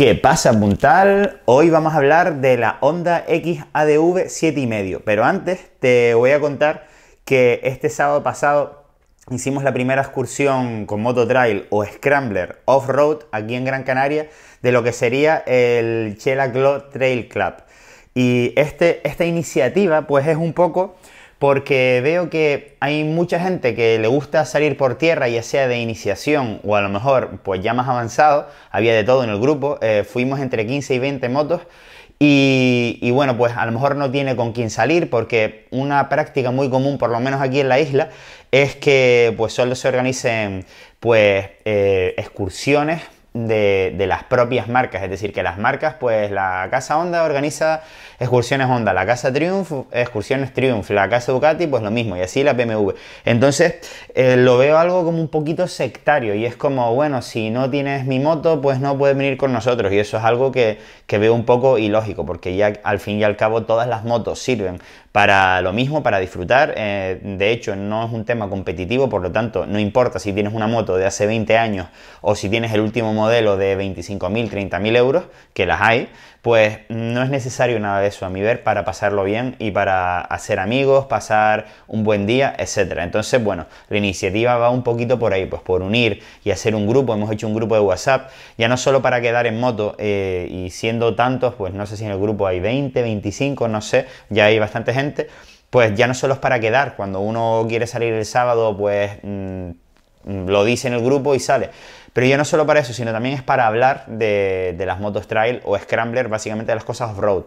¿Qué pasa, Puntal? Hoy vamos a hablar de la Honda XADV 7,5, pero antes te voy a contar que este sábado pasado hicimos la primera excursión con moto trail o scrambler off-road aquí en Gran Canaria de lo que sería el Chela Glow Trail Club. Y este, esta iniciativa pues es un poco porque veo que hay mucha gente que le gusta salir por tierra, ya sea de iniciación o a lo mejor pues ya más avanzado, había de todo en el grupo, eh, fuimos entre 15 y 20 motos y, bueno, pues a lo mejor no tiene con quién salir porque una práctica muy común, por lo menos aquí en la isla, es que pues solo se organicen pues eh, excursiones de, las propias marcas, es decir, que las marcas, pues la Casa Honda organiza excursiones Honda, la Casa Triumph, excursiones Triumph, la Casa Ducati, pues lo mismo, y así la PMV Entonces, eh, lo veo algo como un poquito sectario, y es como, bueno, si no tienes mi moto, pues no puedes venir con nosotros, y eso es algo que, veo un poco ilógico, porque ya al fin y al cabo todas las motos sirven para lo mismo, para disfrutar. Eh, de hecho, no es un tema competitivo, por lo tanto, no importa si tienes una moto de hace 20 años o si tienes el último modelo de 25.000, mil euros, que las hay, pues no es necesario nada de eso a mi ver para pasarlo bien y para hacer amigos, pasar un buen día, etcétera. Entonces, bueno, la iniciativa va un poquito por ahí, pues por unir y hacer un grupo. Hemos hecho un grupo de WhatsApp, ya no solo para quedar en moto eh, y siendo tantos, pues no sé si en el grupo hay 20, 25, no sé, ya hay bastante gente. Pues ya no solo es para quedar, cuando uno quiere salir el sábado, pues mm, lo dice en el grupo y sale. Pero yo no solo para eso, sino también es para hablar de, las motos trail o scrambler, básicamente de las cosas off-road.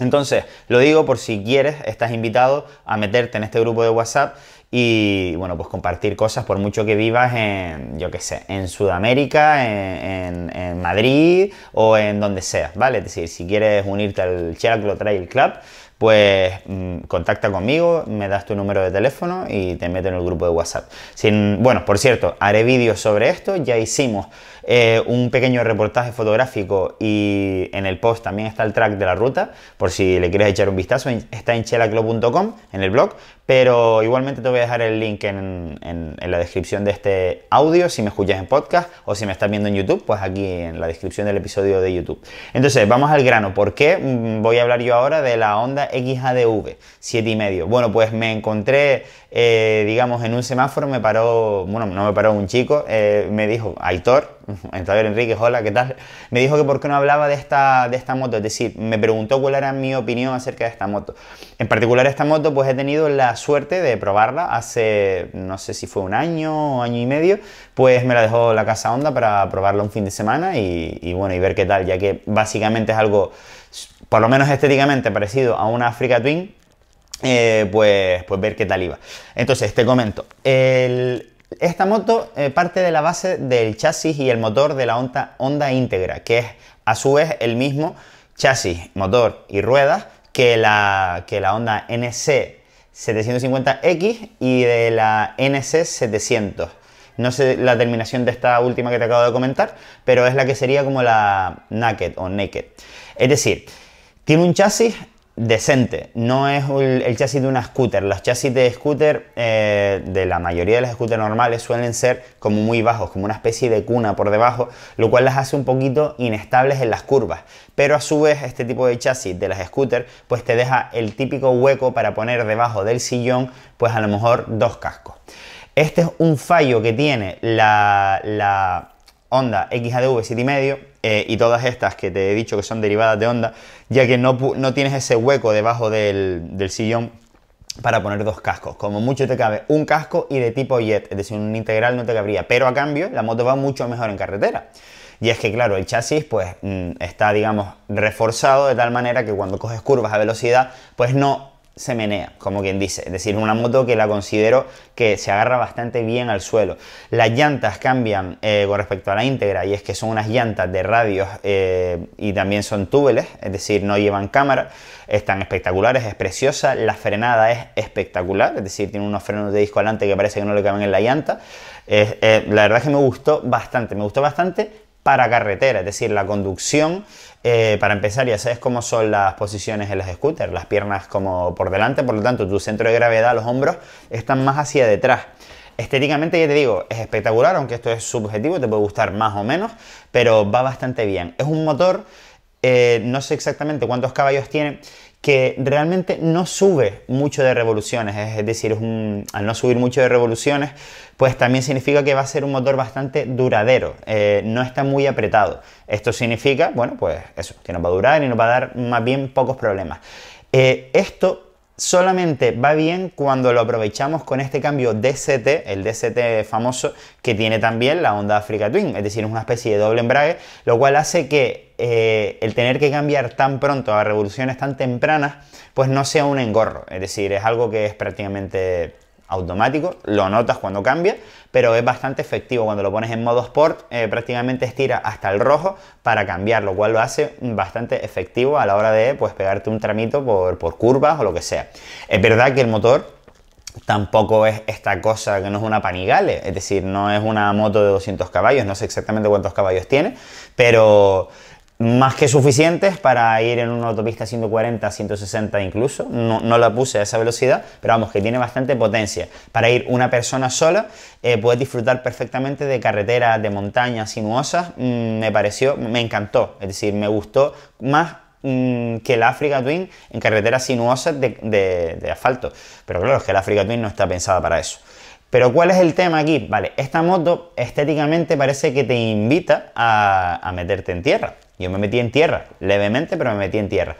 Entonces, lo digo por si quieres, estás invitado a meterte en este grupo de WhatsApp y, bueno, pues compartir cosas por mucho que vivas en, yo qué sé, en Sudamérica, en, Madrid o en donde sea, ¿vale? Es decir, si quieres unirte al Chiraclo Trail Club, pues mm, contacta conmigo, me das tu número de teléfono y te meto en el grupo de WhatsApp. Sin, bueno, por cierto, haré vídeos sobre esto, ya hicimos eh, un pequeño reportaje fotográfico y en el post también está el track de la ruta, por si le quieres echar un vistazo, está en chelaclub.com, en el blog, pero igualmente te voy a dejar el link en, la descripción de este audio, si me escuchas en podcast o si me estás viendo en YouTube, pues aquí en la descripción del episodio de YouTube. Entonces, vamos al grano, ¿por qué voy a hablar yo ahora de la Honda XADV 7,5? Bueno, pues me encontré, eh, digamos, en un semáforo, me paró, bueno, no me paró un chico, eh, me dijo, Aitor, ver Enrique, hola, ¿qué tal? Me dijo que por qué no hablaba de esta, de esta moto, es decir, me preguntó cuál era mi opinión acerca de esta moto. En particular esta moto pues he tenido la suerte de probarla hace, no sé si fue un año o año y medio, pues me la dejó la casa Honda para probarla un fin de semana y, bueno, y ver qué tal, ya que básicamente es algo, por lo menos estéticamente, parecido a una Africa Twin, eh, pues, pues ver qué tal iba. Entonces, te comento, el, esta moto eh, parte de la base del chasis y el motor de la Honda, Honda Integra, que es a su vez el mismo chasis, motor y ruedas que la, que la Honda NC 750X y de la NC 700. No sé la terminación de esta última que te acabo de comentar, pero es la que sería como la Naked o Naked. Es decir, tiene un chasis decente. No es el chasis de una scooter. Los chasis de scooter, eh, de la mayoría de las scooters normales, suelen ser como muy bajos, como una especie de cuna por debajo, lo cual las hace un poquito inestables en las curvas. Pero a su vez, este tipo de chasis de las scooters, pues te deja el típico hueco para poner debajo del sillón, pues a lo mejor dos cascos. Este es un fallo que tiene la, la Honda y medio. Eh, y todas estas que te he dicho que son derivadas de onda, ya que no, tienes ese hueco debajo del, sillón para poner dos cascos. Como mucho te cabe un casco y de tipo jet, es decir, un integral no te cabría, pero a cambio la moto va mucho mejor en carretera. Y es que, claro, el chasis pues mm, está, digamos, reforzado de tal manera que cuando coges curvas a velocidad, pues no se menea, como quien dice. Es decir, una moto que la considero que se agarra bastante bien al suelo. Las llantas cambian eh, con respecto a la íntegra y es que son unas llantas de radios eh, y también son túbeles, es decir, no llevan cámara. Están espectaculares, es preciosa. La frenada es espectacular, es decir, tiene unos frenos de disco adelante que parece que no le caben en la llanta. Eh, la verdad es que me gustó bastante, me gustó bastante para carretera, es decir, la conducción, eh, para empezar, ya sabes cómo son las posiciones en las scooters, las piernas como por delante, por lo tanto, tu centro de gravedad, los hombros, están más hacia detrás. Estéticamente, ya te digo, es espectacular, aunque esto es subjetivo, te puede gustar más o menos, pero va bastante bien. Es un motor, eh, no sé exactamente cuántos caballos tiene, que realmente no sube mucho de revoluciones, es decir, al no subir mucho de revoluciones, pues también significa que va a ser un motor bastante duradero, eh, no está muy apretado. Esto significa, bueno, pues eso, que nos va a durar y nos va a dar más bien pocos problemas. Eh, esto solamente va bien cuando lo aprovechamos con este cambio DCT, el DCT famoso, que tiene también la onda Africa Twin, es decir, es una especie de doble embrague, lo cual hace que eh, el tener que cambiar tan pronto a revoluciones tan tempranas, pues no sea un engorro, es decir, es algo que es prácticamente automático, lo notas cuando cambia, pero es bastante efectivo. Cuando lo pones en modo sport, eh, prácticamente estira hasta el rojo para cambiar, lo cual lo hace bastante efectivo a la hora de pues, pegarte un tramito por, por curvas o lo que sea. Es verdad que el motor tampoco es esta cosa que no es una panigale, es decir, no es una moto de 200 caballos, no sé exactamente cuántos caballos tiene, pero más que suficientes para ir en una autopista 140, 160 incluso. No, la puse a esa velocidad, pero vamos, que tiene bastante potencia. Para ir una persona sola, eh, puedes disfrutar perfectamente de carreteras, de montañas sinuosas. Mm, me pareció, me encantó. Es decir, me gustó más mm, que el Africa Twin en carreteras sinuosas de, asfalto. Pero claro, es que el Africa Twin no está pensada para eso. Pero ¿cuál es el tema aquí? Vale, esta moto estéticamente parece que te invita a meterte en tierra. Yo me metí en tierra, levemente, pero me metí en tierra.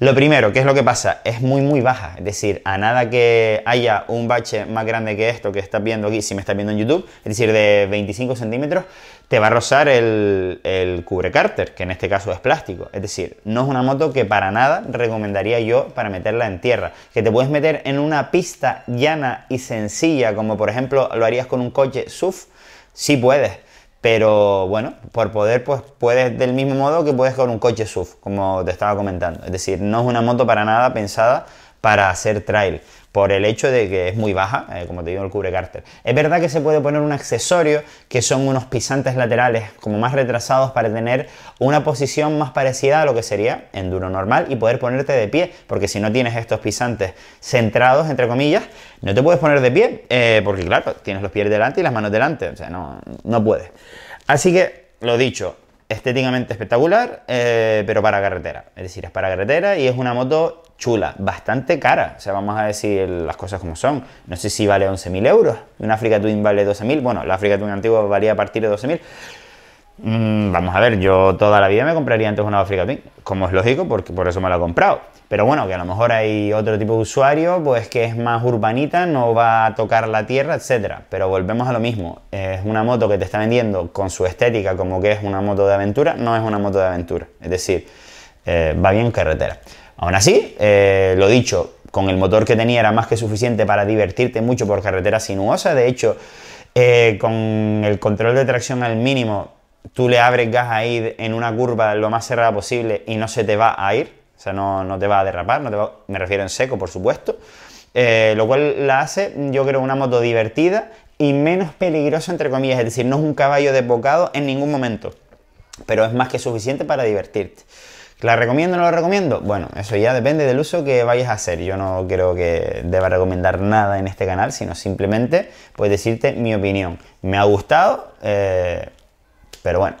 Lo primero, ¿qué es lo que pasa? Es muy, muy baja. Es decir, a nada que haya un bache más grande que esto que estás viendo aquí, si me estás viendo en YouTube, es decir, de 25 centímetros, te va a rozar el, el cubre cárter, que en este caso es plástico. Es decir, no es una moto que para nada recomendaría yo para meterla en tierra. Que te puedes meter en una pista llana y sencilla, como por ejemplo lo harías con un coche SUV, sí puedes pero bueno, por poder, pues puedes del mismo modo que puedes con un coche SUV, como te estaba comentando. Es decir, no es una moto para nada pensada para hacer trail por el hecho de que es muy baja, eh, como te digo, el cubre cárter. Es verdad que se puede poner un accesorio que son unos pisantes laterales como más retrasados para tener una posición más parecida a lo que sería enduro normal y poder ponerte de pie, porque si no tienes estos pisantes centrados, entre comillas, no te puedes poner de pie, eh, porque claro, tienes los pies delante y las manos delante, o sea, no, no puedes. Así que, lo dicho, estéticamente espectacular, eh, pero para carretera. Es decir, es para carretera y es una moto chula, bastante cara. O sea, vamos a decir las cosas como son. No sé si vale 11.000 euros. un Africa Twin vale 12.000. Bueno, la Africa Twin antigua valía a partir de 12.000. Mm, vamos a ver, yo toda la vida me compraría antes una Africa Twin. Como es lógico, porque por eso me la he comprado. Pero bueno, que a lo mejor hay otro tipo de usuario, pues que es más urbanita, no va a tocar la tierra, etc. Pero volvemos a lo mismo. Es una moto que te está vendiendo con su estética como que es una moto de aventura. No es una moto de aventura. Es decir, eh, va bien carretera. Aún así, eh, lo dicho, con el motor que tenía era más que suficiente para divertirte mucho por carretera sinuosa. De hecho, eh, con el control de tracción al mínimo, tú le abres gas ahí en una curva lo más cerrada posible y no se te va a ir. O sea, no, no te va a derrapar, no te me refiero en seco, por supuesto. Eh, lo cual la hace, yo creo, una moto divertida y menos peligrosa, entre comillas. Es decir, no es un caballo desbocado en ningún momento, pero es más que suficiente para divertirte. ¿La recomiendo o no la recomiendo? Bueno, eso ya depende del uso que vayas a hacer. Yo no creo que deba recomendar nada en este canal, sino simplemente pues decirte mi opinión. Me ha gustado, eh, pero bueno,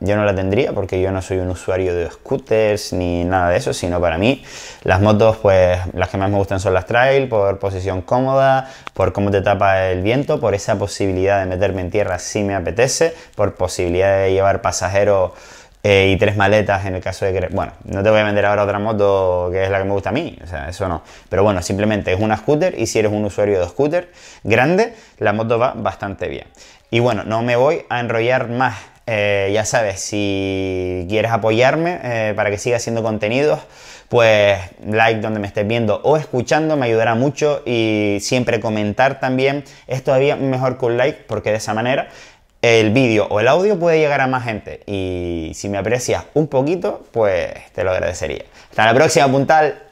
yo no la tendría porque yo no soy un usuario de scooters ni nada de eso, sino para mí las motos, pues las que más me gustan son las trail, por posición cómoda, por cómo te tapa el viento, por esa posibilidad de meterme en tierra si me apetece, por posibilidad de llevar pasajeros eh, y tres maletas en el caso de que... Bueno, no te voy a vender ahora otra moto que es la que me gusta a mí, o sea, eso no. Pero bueno, simplemente es una scooter y si eres un usuario de scooter grande, la moto va bastante bien. Y bueno, no me voy a enrollar más. Eh, ya sabes, si quieres apoyarme eh, para que siga haciendo contenidos, pues like donde me estés viendo o escuchando me ayudará mucho y siempre comentar también es todavía mejor que un like porque de esa manera el vídeo o el audio puede llegar a más gente. Y si me aprecias un poquito, pues te lo agradecería. Hasta la próxima, puntal.